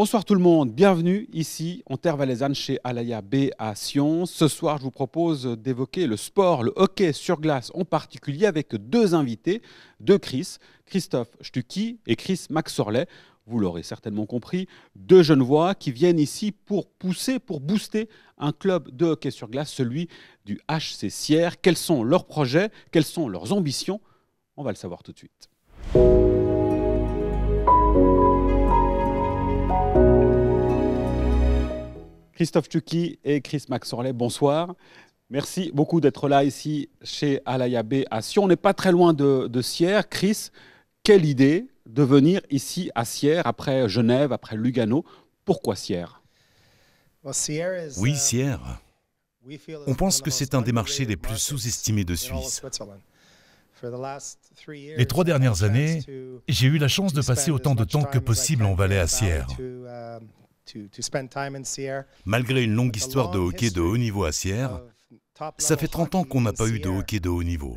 Bonsoir tout le monde, bienvenue ici en Terre Valaisanne chez Alaya B à Sion. Ce soir, je vous propose d'évoquer le sport, le hockey sur glace en particulier avec deux invités, deux Chris, Christophe Stucky et Chris Maxorlet. Vous l'aurez certainement compris, deux jeunes voix qui viennent ici pour pousser, pour booster un club de hockey sur glace, celui du HC Sierre. Quels sont leurs projets, quelles sont leurs ambitions On va le savoir tout de suite. Christophe Chucky et Chris Maxorlet, bonsoir. Merci beaucoup d'être là ici chez Alaya B à Sion. On n'est pas très loin de, de Sierre. Chris, quelle idée de venir ici à Sierre après Genève, après Lugano Pourquoi Sierre Oui, uh, Sierre. On pense que c'est un des marchés les plus sous-estimés de Suisse. Les trois dernières années, j'ai eu la chance de passer autant de temps que possible en Valais à Sierre. Um, Malgré une longue histoire de hockey de haut niveau à Sierre, ça fait 30 ans qu'on n'a pas eu de hockey de haut niveau.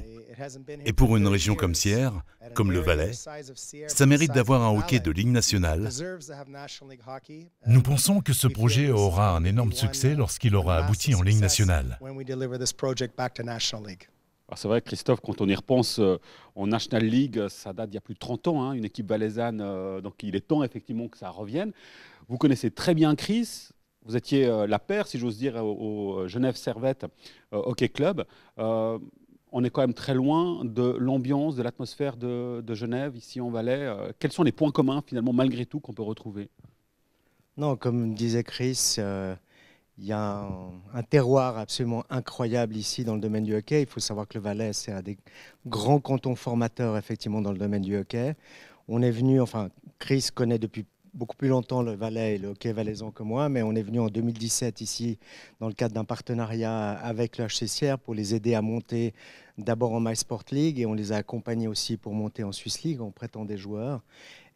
Et pour une région comme Sierre, comme le Valais, ça mérite d'avoir un hockey de Ligue nationale. Uh, Nous pensons que ce projet aura un énorme succès uh, lorsqu'il aura abouti en Ligue nationale. C'est vrai, Christophe, quand on y repense euh, en National League, ça date d'il y a plus de 30 ans, hein, une équipe valaisanne, euh, donc il est temps effectivement que ça revienne. Vous connaissez très bien Chris. Vous étiez euh, la paire, si j'ose dire, au, Genève Servette euh, Hockey Club. Euh, on est quand même très loin de l'ambiance, de l'atmosphère de, Genève, ici en Valais. quels sont les points communs, finalement, malgré tout, qu'on peut retrouver Non, comme disait Chris, il y a un, terroir absolument incroyable ici dans le domaine du hockey. Il faut savoir que le Valais, c'est un des grands cantons formateurs, effectivement, dans le domaine du hockey. On est venu, enfin, Chris connaît depuis beaucoup plus longtemps le Valais et le hockey valaisan que moi, mais on est venu en 2017 ici dans le cadre d'un partenariat avec le HCCR pour les aider à monter d'abord en My Sport League et on les a accompagnés aussi pour monter en Swiss League en prêtant des joueurs.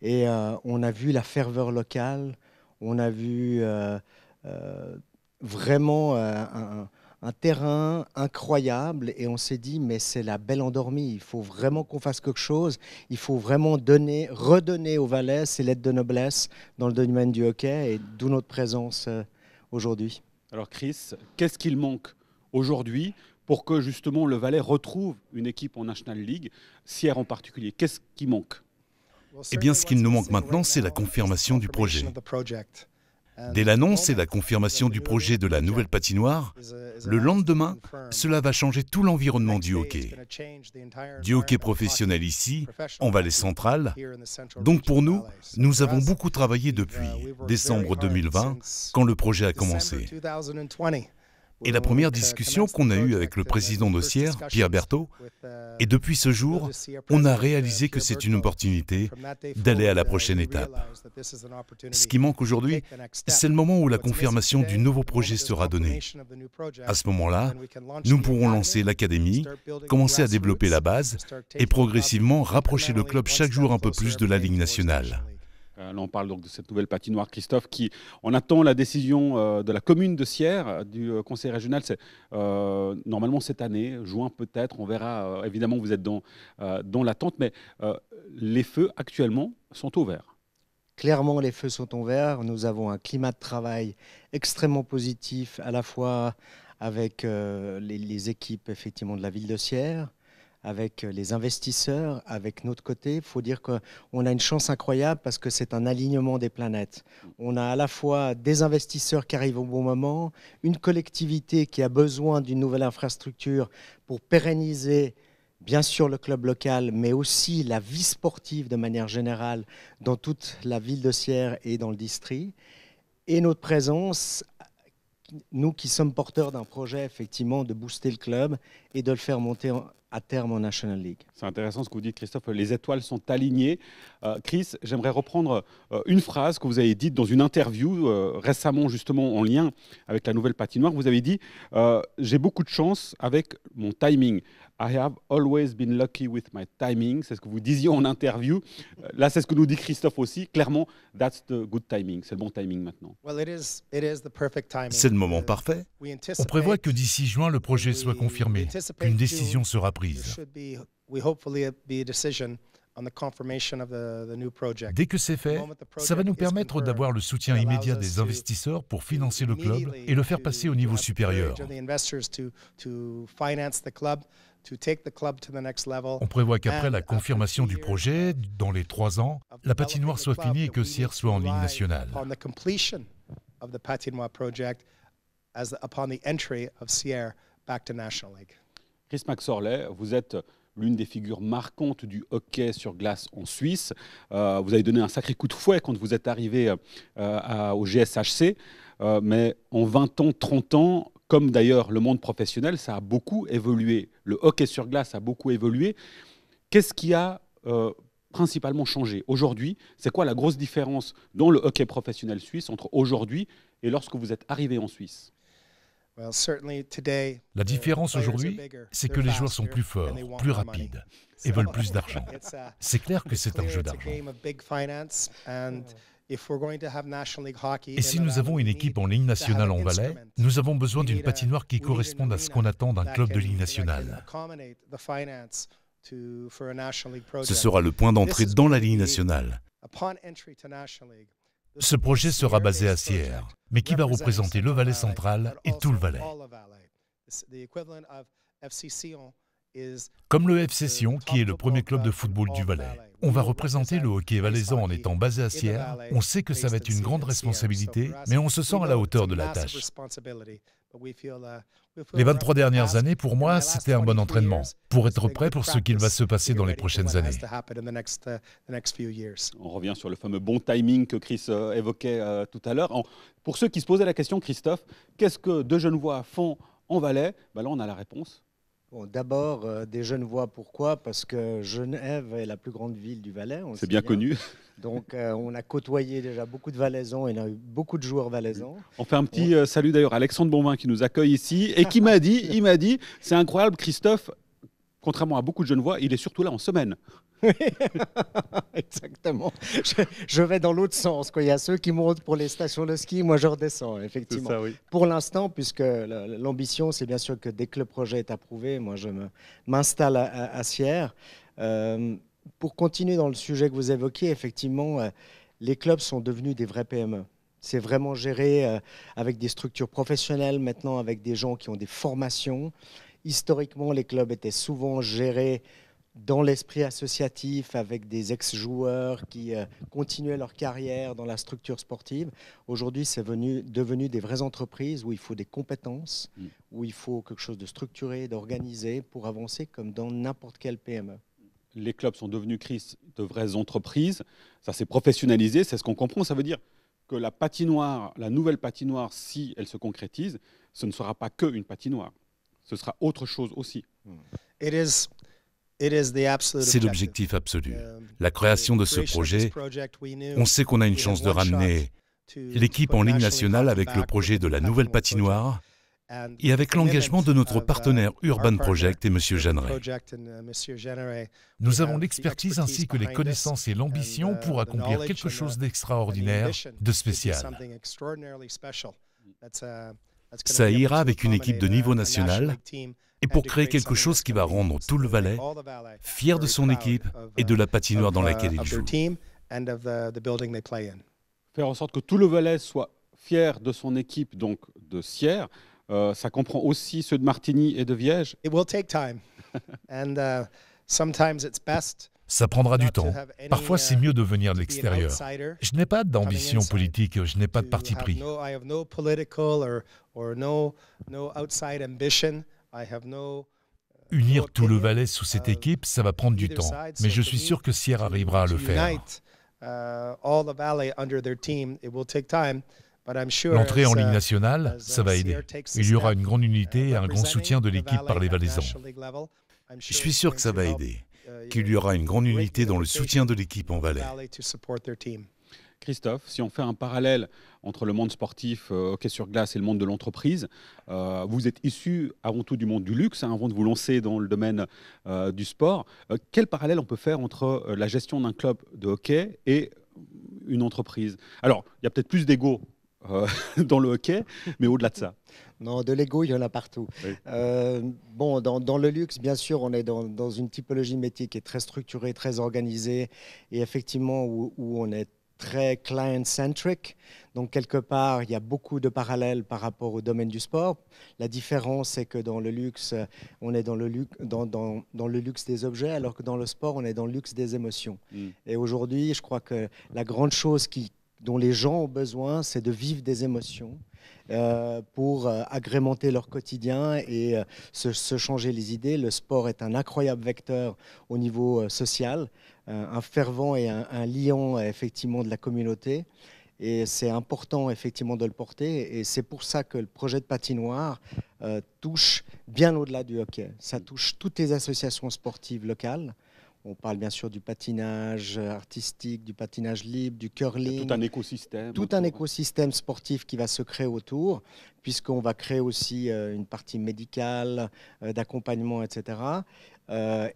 Et euh, on a vu la ferveur locale, on a vu euh, euh, vraiment un, un terrain incroyable et on s'est dit mais c'est la belle endormie, il faut vraiment qu'on fasse quelque chose, il faut vraiment donner, redonner au Valais ses lettres de noblesse dans le domaine du hockey et d'où notre présence euh, aujourd'hui. Alors Chris, qu'est-ce qu'il manque aujourd'hui pour que justement le Valais retrouve une équipe en National League, Sierre en particulier Qu'est-ce qui manque Eh bien ce qu'il nous manque maintenant c'est la confirmation du projet. Dès l'annonce et la confirmation du projet de la nouvelle patinoire, le lendemain, cela va changer tout l'environnement du hockey. Du hockey professionnel ici, en Vallée centrale. Donc pour nous, nous avons beaucoup travaillé depuis décembre 2020, quand le projet a commencé. Et la première discussion qu'on a eue avec le président de Pierre Berthaud, et depuis ce jour, on a réalisé que c'est une opportunité d'aller à la prochaine étape. Ce qui manque aujourd'hui, c'est le moment où la confirmation du nouveau projet sera donnée. À ce moment-là, nous pourrons lancer l'académie, commencer à développer la base et progressivement rapprocher le club chaque jour un peu plus de la Ligue nationale. Euh, là, on parle donc de cette nouvelle patinoire, Christophe, qui, on attend la décision euh, de la commune de Sierre, euh, du conseil régional, c'est normalement cette année, juin peut-être, on verra, évidemment vous êtes dans, l'attente, mais les feux actuellement sont ouverts. Clairement, les feux sont ouverts. Nous avons un climat de travail extrêmement positif, à la fois avec les, les, équipes effectivement de la ville de Sierre, avec euh, les investisseurs, avec notre côté. Il faut dire qu'on a une chance incroyable parce que c'est un alignement des planètes. On a à la fois des investisseurs qui arrivent au bon moment, une collectivité qui a besoin d'une nouvelle infrastructure pour pérenniser bien sûr le club local, mais aussi la vie sportive de manière générale dans toute la ville de Sierre et dans le district. Et notre présence, nous qui sommes porteurs d'un projet effectivement de booster le club et de le faire monter en, à terme en National League. C'est intéressant ce que vous dites, Christophe. Les étoiles sont alignées. Euh, Chris, j'aimerais reprendre euh, une phrase que vous avez dite dans une interview euh, récemment, justement en lien avec la nouvelle patinoire. Vous avez dit J'ai beaucoup de chance avec mon timing. I have always been lucky with my timing. C'est ce que vous disiez en interview. Là, c'est ce que nous dit Christophe aussi. Clairement, that's the good timing. C'est le bon timing maintenant. C'est le moment parfait. On prévoit que d'ici juin, le projet soit confirmé, qu'une décision sera Dès que c'est fait, ça va nous permettre d'avoir le soutien immédiat des investisseurs pour financer le club et le faire passer au niveau supérieur. On prévoit qu'après la confirmation du projet, dans les trois ans, la patinoire soit finie et que Sierre soit en ligne nationale. Chris Maxorley, vous êtes l'une des figures marquantes du hockey sur glace en Suisse. Euh, vous avez donné un sacré coup de fouet quand vous êtes arrivé euh, au GSHC, euh, mais en 20 ans, 30 ans, comme d'ailleurs le monde professionnel, ça a beaucoup évolué. Le hockey sur glace a beaucoup évolué. Qu'est-ce qui a principalement changé aujourd'hui C'est quoi la grosse différence dans le hockey professionnel suisse entre aujourd'hui et lorsque vous êtes arrivé en Suisse la différence aujourd'hui, c'est que les joueurs sont plus forts, plus rapides et veulent plus d'argent. Uh, c'est clair que c'est un jeu d'argent. Oh. Et si nous avons une équipe en ligne nationale en Valais, nous avons besoin d'une patinoire qui corresponde à ce qu'on attend d'un club de ligne nationale. Ce sera le point d'entrée dans la ligne nationale. Ce projet sera basé à Sierre, mais qui va représenter le Valais central et tout le Valais. Comme le FC Sion, qui est le premier club de football du Valais. On va représenter le hockey valaisan en étant basé à Sierre. On sait que ça va être une grande responsabilité, mais on se sent à la hauteur de la tâche. Les 23 dernières années, pour moi, c'était un bon entraînement pour être prêt pour ce qu'il va se passer dans les prochaines années. On revient sur le fameux bon timing que Chris euh, évoquait euh, tout à l'heure. Pour ceux qui se posaient la question, Christophe, qu'est-ce que deux jeunes voix font en Valais bah Là, on a la réponse D'abord, euh, des des voix. pourquoi Parce que Genève est la plus grande ville du Valais. C'est bien connu. Donc, euh, on a côtoyé déjà beaucoup de Valaisans et on a eu beaucoup de joueurs valaisans. On fait un petit euh, salut d'ailleurs à Alexandre Bonvin qui nous accueille ici et qui m'a dit, il m'a dit, c'est incroyable, Christophe, contrairement à beaucoup de jeunes voix, il est surtout là en semaine. Exactement. Je, vais dans l'autre sens. Quoi. Il y a ceux qui montent pour les stations de ski, moi je redescends, effectivement. Pour l'instant, puisque l'ambition, c'est bien sûr que dès que le projet est approuvé, moi je m'installe à, Sierre. Euh, pour continuer dans le sujet que vous évoquiez, effectivement, euh, les clubs sont devenus des vrais PME. C'est vraiment géré euh, avec des structures professionnelles, maintenant avec des gens qui ont des formations. Historiquement, les clubs étaient souvent gérés dans l'esprit associatif avec des ex-joueurs qui euh, continuaient leur carrière dans la structure sportive. Aujourd'hui, c'est devenu des vraies entreprises où il faut des compétences, mm. où il faut quelque chose de structuré, d'organisé pour avancer comme dans n'importe quelle PME. Les clubs sont devenus, Chris, de vraies entreprises. Ça s'est professionnalisé, c'est ce qu'on comprend. Ça veut dire que la patinoire, la nouvelle patinoire, si elle se concrétise, ce ne sera pas qu'une patinoire. Ce sera autre chose aussi. Mm. It c'est l'objectif absolu. Um, la création de ce projet, on sait qu'on a une chance de ramener l'équipe en ligne nationale avec le projet de la nouvelle patinoire et avec l'engagement de notre uh, partenaire Urban Project et M. Jeanneret. Uh, Nous avons l'expertise ainsi que les connaissances et l'ambition uh, pour accomplir quelque chose d'extraordinaire, de spécial. Ça ira avec une équipe de niveau national et pour créer quelque chose qui va rendre tout le Valais fier de son équipe et de la patinoire dans laquelle il joue. Faire en sorte que tout le Valais soit fier de son équipe, donc de Sierre, euh, ça comprend aussi ceux de Martigny et de Viège. Uh, ça prendra du temps. Parfois, c'est uh, mieux de venir de l'extérieur. Je n'ai pas d'ambition politique, je n'ai pas de parti pris. Uh, Unir tout le Valais sous cette uh, équipe, ça va prendre du temps, mais je suis sûr que Sierre arrivera à le faire. Uh, L'entrée en Ligue nationale, ça va aider. Il y aura une grande unité et un grand soutien de l'équipe par les Valaisans. Je suis sûr que ça va aider, qu'il y aura une grande unité dans le soutien de l'équipe en Valais. Christophe, si on fait un parallèle entre le monde sportif, euh, hockey sur glace et le monde de l'entreprise, euh, vous êtes issu avant tout du monde du luxe, hein, avant de vous lancer dans le domaine euh, du sport. quel parallèle on peut faire entre la gestion d'un club de hockey et une entreprise Alors, il y a peut-être plus d'ego dans le hockey, mais au-delà de ça. Non, de l'ego, il y en a partout. bon, dans, le luxe, bien sûr, on est dans, une typologie métier qui est très structurée, très organisée, et effectivement où on est très client-centric. Donc, quelque part, il y a beaucoup de parallèles par rapport au domaine du sport. La différence, c'est que dans le luxe, on est dans le luxe, des objets, alors que dans le sport, on est dans le luxe des émotions. Mm. Et aujourd'hui, je crois que la grande chose qui, dont les gens ont besoin, c'est de vivre des émotions euh, pour euh, agrémenter leur quotidien et euh, se, changer les idées. Le sport est un incroyable vecteur au niveau social, un fervent et un, un lion effectivement de la communauté. Et c'est important effectivement de le porter. Et c'est pour ça que le projet de patinoire touche bien au-delà du hockey. Ça touche toutes les associations sportives locales. On parle bien sûr du patinage euh, artistique, du patinage libre, du curling. Tout un écosystème. Tout un écosystème sportif qui va se créer autour, puisqu'on va créer aussi euh, une partie médicale, euh, d'accompagnement, etc.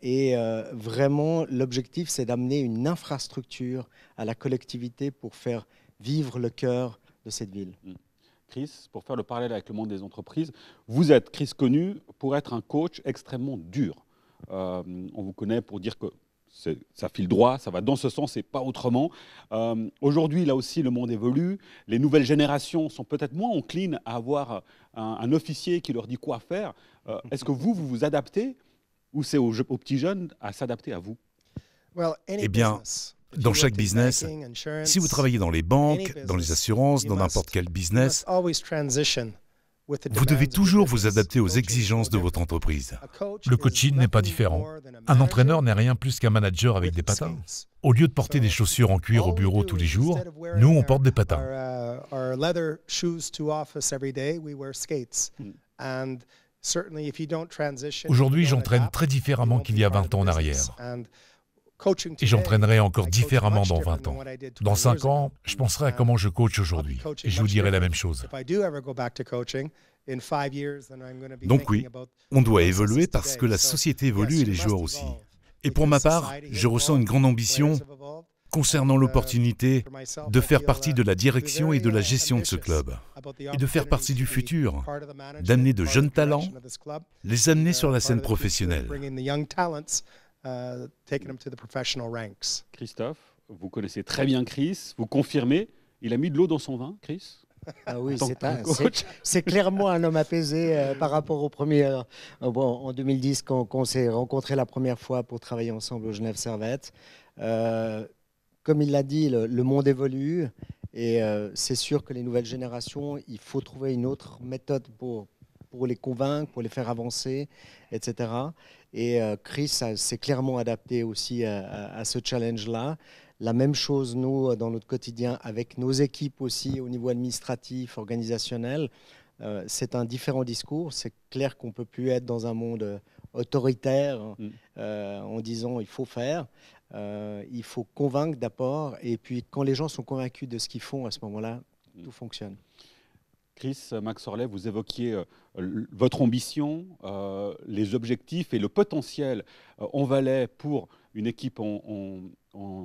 Et vraiment, l'objectif, c'est d'amener une infrastructure à la collectivité pour faire vivre le cœur de cette ville. Mm. Chris, pour faire le parallèle avec le monde des entreprises, vous êtes, Chris, connu pour être un coach extrêmement dur. Euh, on vous connaît pour dire que ça file droit, ça va dans ce sens et pas autrement. Euh, aujourd'hui, là aussi, le monde évolue. Les nouvelles générations sont peut-être moins enclines à avoir un, officier qui leur dit quoi faire. Euh, est-ce que vous, vous vous adaptez ou c'est aux, aux, petits jeunes à s'adapter à vous Eh bien, dans chaque business, si vous travaillez dans les banques, dans les assurances, dans n'importe quel business, vous devez toujours vous adapter aux exigences de votre entreprise. Le coaching n'est pas différent. Un entraîneur n'est rien plus qu'un manager avec des patins. Au lieu de porter des chaussures en cuir au bureau tous les jours, nous, on porte des patins. Uh, Aujourd'hui, j'entraîne très différemment qu'il y a 20 ans en arrière. Et j'entraînerai encore différemment dans 20 ans. Dans 5 ans, je penserai à uh, comment je coach aujourd'hui. Et je vous dirai la même chose. Donc oui, on doit évoluer parce que la société évolue et les joueurs aussi. Et pour ma part, je ressens une grande ambition concernant uh, l'opportunité de faire partie uh, de la direction et de la gestion de ce club, et de faire partie du futur, d'amener de jeunes talents, les amener sur la scène professionnelle. Uh, ranks. Christophe, vous connaissez très bien Chris, vous confirmez, il a mis de l'eau dans son vin, Chris ah oui, c'est clairement un homme apaisé euh, par rapport au premier. Euh, bon, en 2010, quand, on s'est rencontré la première fois pour travailler ensemble au Genève Servette, euh, comme il l'a dit, le, monde évolue et c'est sûr que les nouvelles générations, il faut trouver une autre méthode pour, pour les convaincre, pour les faire avancer, etc. Et euh, Chris s'est euh, clairement adapté aussi à, ce challenge-là. La même chose, nous, euh, dans notre quotidien, avec nos équipes aussi, au niveau administratif, organisationnel. c'est un différent discours. C'est clair qu'on ne peut plus être dans un monde autoritaire mm. en disant il faut faire. il faut convaincre d'abord. Et puis, quand les gens sont convaincus de ce qu'ils font, à ce moment-là, mm. tout fonctionne. Chris, euh, Max vous évoquiez euh, votre ambition, euh, les objectifs et le potentiel en Valais pour une équipe en,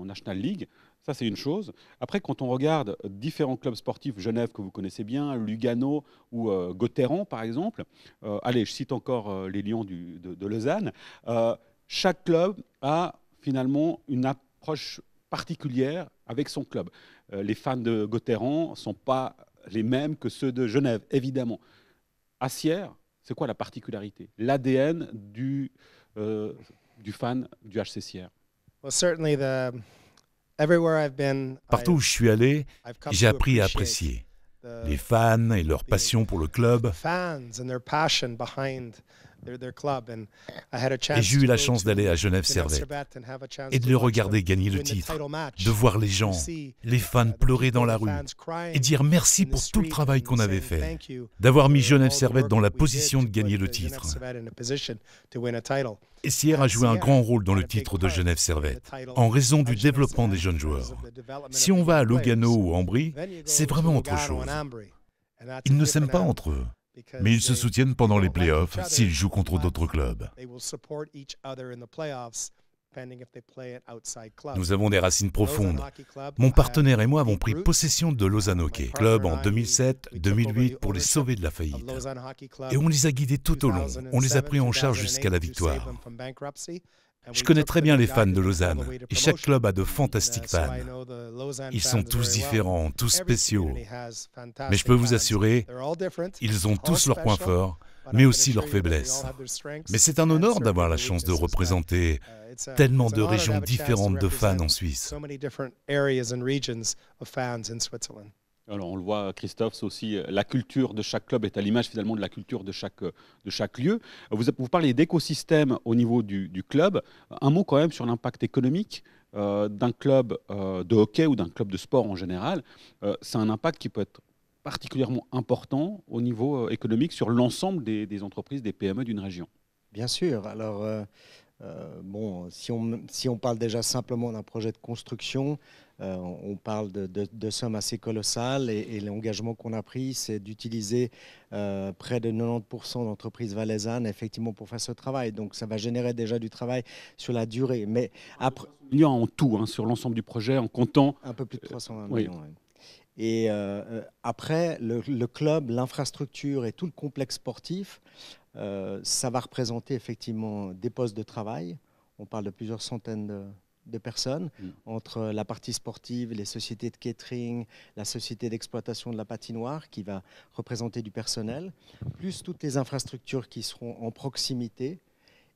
National League. Ça, c'est une chose. Après, quand on regarde différents clubs sportifs, Genève que vous connaissez bien, Lugano ou euh, par exemple, allez, je cite encore les Lions de, Lausanne, chaque club a finalement une approche particulière avec son club. les fans de Gotteron ne sont pas les mêmes que ceux de Genève, évidemment. À c'est quoi la particularité L'ADN du, euh, du fan du HC Sierre Partout où je suis allé, j'ai appris à apprécier les fans et leur passion pour le club et j'ai eu la chance d'aller à Genève Servette et de le regarder gagner le titre, de voir les gens, les fans pleurer dans la rue et dire merci pour tout le travail qu'on avait fait, d'avoir mis Genève Servette dans la position de gagner le titre. Et Sierre a joué un grand rôle dans le titre de Genève Servette, en raison du développement des jeunes joueurs. Si on va à Lugano ou Ambry, c'est vraiment autre chose. Ils ne s'aiment pas entre eux. Mais ils se soutiennent pendant les playoffs s'ils jouent contre d'autres clubs. Nous avons des racines profondes. Mon partenaire et moi avons pris possession de Lausanne Hockey Club en 2007-2008 pour les sauver de la faillite. Et on les a guidés tout au long. On les a pris en charge jusqu'à la victoire. Je connais très bien les fans de Lausanne et chaque club a de fantastiques fans. Ils sont tous différents, tous spéciaux. Mais je peux vous assurer, ils ont tous leurs points forts, mais aussi leurs faiblesses. Mais c'est un honneur d'avoir la chance de représenter tellement de régions différentes de fans en Suisse. Alors on le voit, Christophe, c'est aussi euh, la culture de chaque club est à l'image finalement de la culture de chaque, euh, de chaque lieu. Euh, vous, vous parlez d'écosystème au niveau du, club. Un mot quand même sur l'impact économique d'un club de hockey ou d'un club de sport en général. c'est un impact qui peut être particulièrement important au niveau économique sur l'ensemble des, entreprises, des PME d'une région. Bien sûr. Alors, bon, si on parle déjà simplement d'un projet de construction, euh, on parle de, sommes assez colossales et, l'engagement qu'on a pris, c'est d'utiliser euh, près de 90% d'entreprises valaisannes effectivement pour faire ce travail. Donc ça va générer déjà du travail sur la durée. Mais après... en tout, hein, sur l'ensemble du projet, en comptant... Un peu plus de 320 euh, millions. Et après, le, club, l'infrastructure et tout le complexe sportif, ça va représenter effectivement des postes de travail. On parle de plusieurs centaines de, de personnes, mm. entre la partie sportive, les sociétés de catering, la société d'exploitation de la patinoire qui va représenter du personnel, plus toutes les infrastructures qui seront en proximité.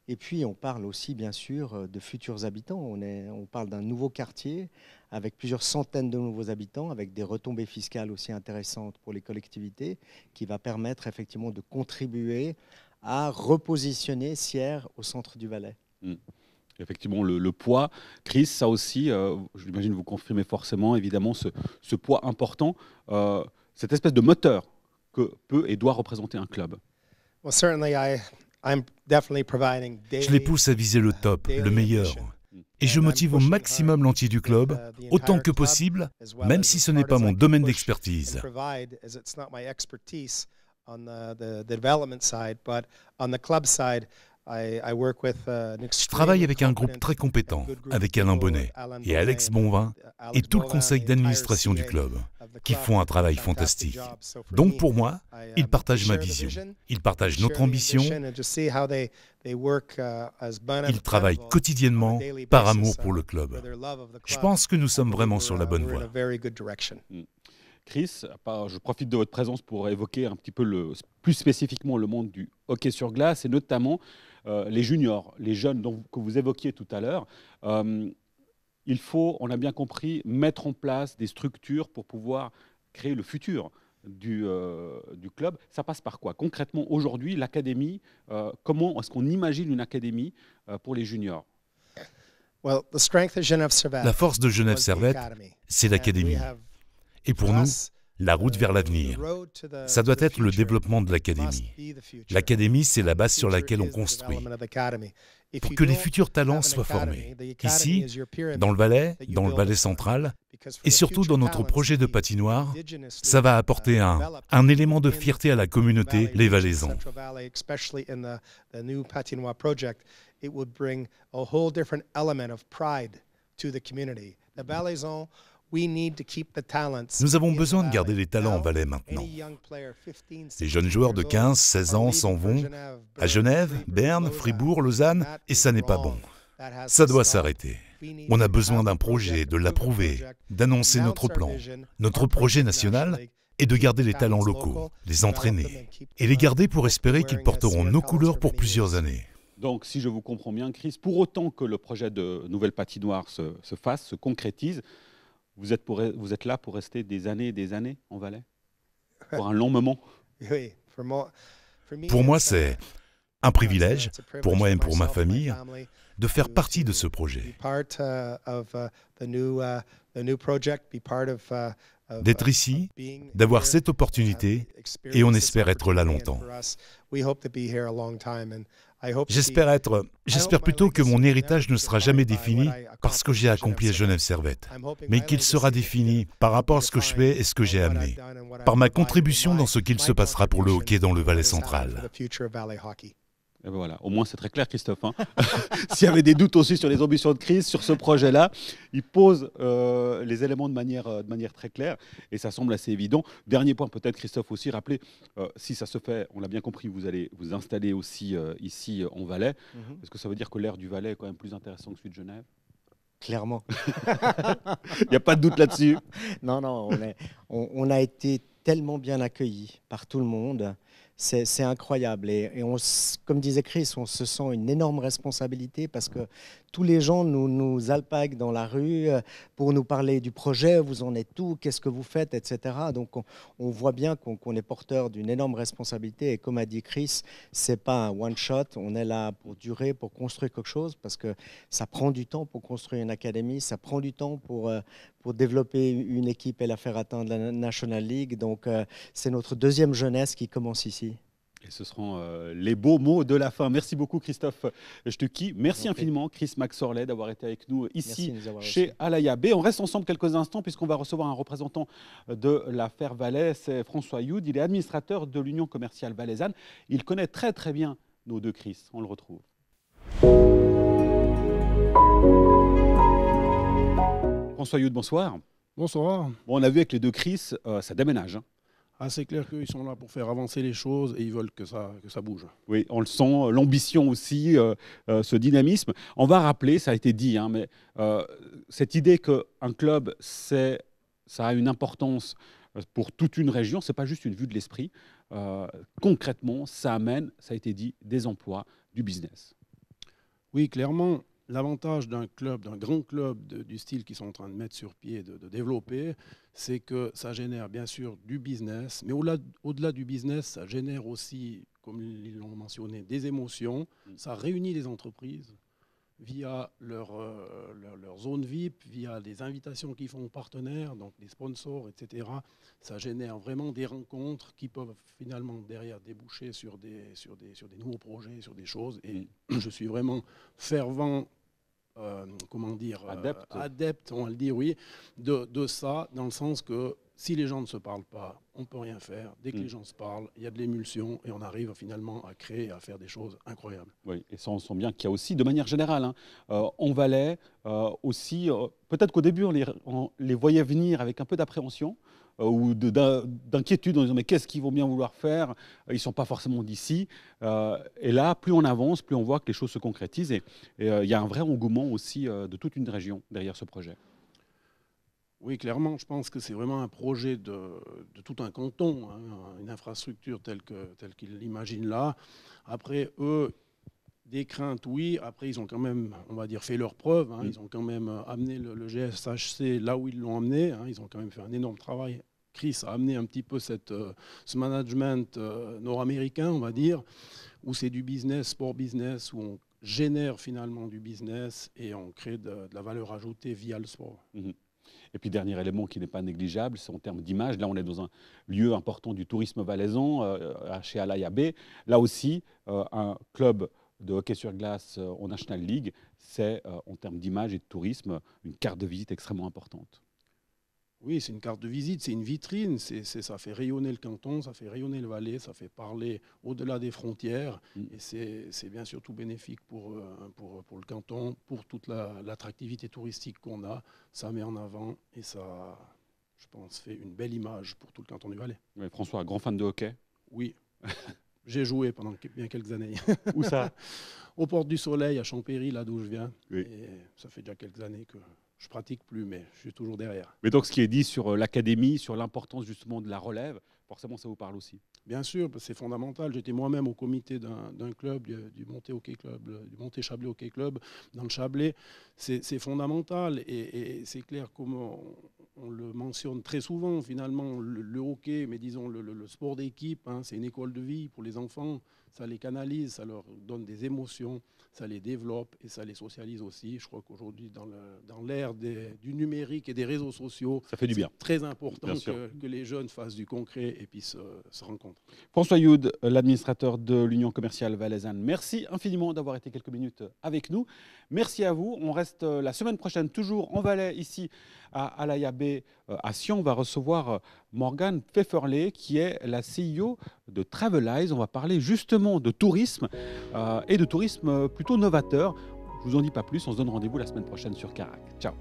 Et puis on parle aussi bien sûr euh, de futurs habitants. On, est, on parle d'un nouveau quartier avec plusieurs centaines de nouveaux habitants, avec des retombées fiscales aussi intéressantes pour les collectivités, qui va permettre effectivement de contribuer à repositionner Sierre au centre du Valais. Mm effectivement le, poids. Chris, ça aussi, euh, je l'imagine vous confirmez forcément, évidemment, ce, poids important, euh, cette espèce de moteur que peut et doit représenter un club. Je les pousse à viser le uh, top, le meilleur. Et je motive au maximum l'entier du uh, club, autant que possible, même si ce n'est pas mon domaine d'expertise. club. Uh, je travaille avec un groupe très compétent, avec Alain Bonnet uh, et Alex Bonvin uh, et tout le conseil d'administration du club, qui font un travail fantastique. Donc pour moi, ils partagent ma vision, ils partagent notre ambition, ils travaillent quotidiennement par amour pour le club. Je pense que nous sommes vraiment sur la bonne voie. Hmm. Chris, je profite de votre présence pour évoquer un petit peu le, plus spécifiquement le monde du hockey sur glace et notamment euh, les juniors, les jeunes que vous évoquiez tout à l'heure. Euh, il faut, on a bien compris, mettre en place des structures pour pouvoir créer le futur. Du, euh, club, ça passe par quoi Concrètement, aujourd'hui, l'académie, comment est-ce qu'on imagine une académie pour les juniors La force de Genève Servette, c'est l'académie. Et pour nous, la route vers l'avenir. Ça doit être le développement de l'académie. L'académie, c'est la base sur laquelle on construit pour que les futurs talents soient formés. Ici, dans le Valais, dans le Valais central, et surtout dans notre projet de patinoire, ça va apporter un, élément de fierté à la communauté, les Valaisans. Nous avons besoin de garder les talents en Valais maintenant. Les jeunes joueurs de 15-16 ans s'en vont à Genève, Berne, Fribourg, Lausanne, et ça n'est pas bon. Ça doit s'arrêter. On a besoin d'un projet, de l'approuver, d'annoncer notre plan, notre projet national, et de garder les talents locaux, les entraîner, et les garder pour espérer qu'ils porteront nos couleurs pour plusieurs années. Donc, si je vous comprends bien, Chris, pour autant que le projet de nouvelle patinoire se fasse, se concrétise, vous êtes, pour, vous êtes là pour rester des années et des années en Valais Pour un long moment Pour moi, uh, c'est un privilège, pour moi et pour ma famille, de faire partie de ce projet. Uh, d'être uh, ici, d'avoir cette opportunité, uh, et on espère être là longtemps. J'espère être, j'espère plutôt que mon héritage ne sera jamais défini par ce que j'ai accompli à Genève Servette, mais qu'il sera défini par rapport à ce que je fais et ce que j'ai amené, par ma contribution dans ce qu'il se passera pour le hockey dans le Valais central. Eh ben voilà, au moins c'est très clair, Christophe. Hein. S'il y avait des doutes aussi sur les ambitions de crise, sur ce projet-là, il pose euh, les éléments de manière, euh, de manière très claire et ça semble assez évident. Dernier point, peut-être, Christophe aussi, rappelez, euh, si ça se fait, on l'a bien compris, vous allez vous installer aussi ici en Valais. Mhm. Est-ce que ça veut dire que l'air du Valais est quand même plus intéressant que celui de Genève Clairement. Il n'y a pas de doute là-dessus. Non, non, on, on, a été tellement bien accueillis par tout le monde c'est incroyable. Et, on, comme disait Chris, on se sent une énorme responsabilité parce que tous les gens nous, nous alpaguent dans la rue euh, pour nous parler du projet, vous en êtes tout qu'est-ce que vous faites, etc. Donc on, voit bien qu'on est porteur d'une énorme responsabilité. Et comme a dit Chris, c'est pas un one-shot, on est là pour durer, pour construire quelque chose parce que ça prend du temps pour construire une académie, ça prend du temps pour euh, pour développer une équipe et la faire atteindre la National League. Donc euh, c'est notre deuxième jeunesse qui commence ici. Et ce seront euh, les beaux mots de la fin. Merci beaucoup, Christophe Stucky. Merci infiniment, Chris Maxorlet, d'avoir été avec nous ici chez Alaya B. On reste ensemble quelques instants puisqu'on va recevoir un représentant de la Valais, c'est François Youd. Il est administrateur de l'Union commerciale valaisanne. Il connaît très très bien nos deux Chris. On le retrouve. François Youde, bonsoir. Bonsoir. Bon, on a vu avec les deux Chris, euh, ça déménage. Hein. Ah, c'est clair qu'ils sont là pour faire avancer les choses et ils veulent que ça, que ça bouge. Oui, on le sent, l'ambition aussi, euh, euh, ce dynamisme. On va rappeler, ça a été dit, hein, mais cette idée qu'un club, c'est, ça a une importance pour toute une région, ce n'est pas juste une vue de l'esprit. concrètement, ça amène, ça a été dit, des emplois, du business. Oui, clairement, L'avantage d'un club, d'un grand club du style qu'ils sont en train de mettre sur pied, de, de développer, c'est que ça génère bien sûr du business, mais au-delà du business, ça génère aussi, comme ils l'ont mentionné, des émotions. Mm. Ça réunit les entreprises via leur, euh, leur, zone VIP, via des invitations qu'ils font aux partenaires, donc des sponsors, etc. Ça génère vraiment des rencontres qui peuvent finalement derrière déboucher sur des, sur des, sur des nouveaux projets, sur des choses. Et mm. je suis vraiment fervent euh, comment dire, euh, adepte. on va le dire, oui, de, ça, dans le sens que si les gens ne se parlent pas, on ne peut rien faire. Dès que mm. les gens se parlent, il y a de l'émulsion et on arrive finalement à créer et à faire des choses incroyables. Oui, et ça, on sent bien qu'il y a aussi, de manière générale, hein, euh, on valait aussi, peut-être qu'au début, on les voyait venir avec un peu d'appréhension. Euh, ou d'inquiétude en disant mais qu'est-ce qu'ils vont bien vouloir faire euh, Ils ne sont pas forcément d'ici. Euh, et là, plus on avance, plus on voit que les choses se concrétisent et il y a un vrai engouement aussi de toute une région derrière ce projet. Oui, clairement, je pense que c'est vraiment un projet de, tout un canton, hein, une infrastructure telle qu'ils telle l'imaginent là. Après, eux, des craintes, oui. Après, ils ont quand même, on va dire, fait leur preuve. Hein. Mm. Ils ont quand même amené le, GSHC là où ils l'ont amené. Hein. Ils ont quand même fait un énorme travail Chris a amené un petit peu euh, ce management euh, nord-américain, on va dire, où c'est du business sport business, où on génère finalement du business et on crée de, la valeur ajoutée via le sport. Mhm. Et puis, dernier élément qui n'est pas négligeable, c'est en termes d'image. Là, on est dans un lieu important du tourisme valaisan, euh, chez Alaya Bay. Là aussi, un club de hockey sur glace en National League, c'est en termes d'image et de tourisme une carte de visite extrêmement importante. Oui, c'est une carte de visite, c'est une vitrine, c'est, ça fait rayonner le canton, ça fait rayonner le Valais, ça fait parler au-delà des frontières, mm. et c'est, bien sûr tout bénéfique pour, euh, pour, le canton, pour toute l'attractivité touristique qu'on a, ça met en avant, et ça, je pense, fait une belle image pour tout le canton du Valais. Mais François, grand fan de hockey Oui. J'ai joué pendant bien quelques années. Où ça Au Portes du Soleil, à Champéry, là d'où je viens. Et ça fait déjà quelques années que je pratique plus, mais je suis toujours derrière. Mais donc, ce qui est dit sur euh, l'académie, sur l'importance justement de la relève, forcément, ça vous parle aussi Bien sûr, c'est fondamental. J'étais moi-même au comité d'un club, du, Monté Hockey Club, du Monté Chablais Hockey Club, dans le Chablais. C'est fondamental et, et c'est clair comment on le mentionne très souvent, finalement, le, hockey, mais disons le, sport d'équipe, hein, c'est une école de vie pour les enfants. Ça les canalise, ça leur donne des émotions, ça les développe et ça les socialise aussi. Je crois qu'aujourd'hui, dans l'ère du numérique et des réseaux sociaux, ça fait du bien. Très important que, les jeunes fassent du concret et puissent se rencontrer. François Youd, l'administrateur de l'Union commerciale valaisanne, merci infiniment d'avoir été quelques minutes avec nous. Merci à vous. On reste euh, la semaine prochaine toujours en Valais, ici à Alayabé, euh, à Sion. On va recevoir euh, Morgane Pfefferley, qui est la CEO de Travelize. On va parler justement de tourisme et de tourisme plutôt novateur. Je vous en dis pas plus. On se donne rendez-vous la semaine prochaine sur Carac. Ciao.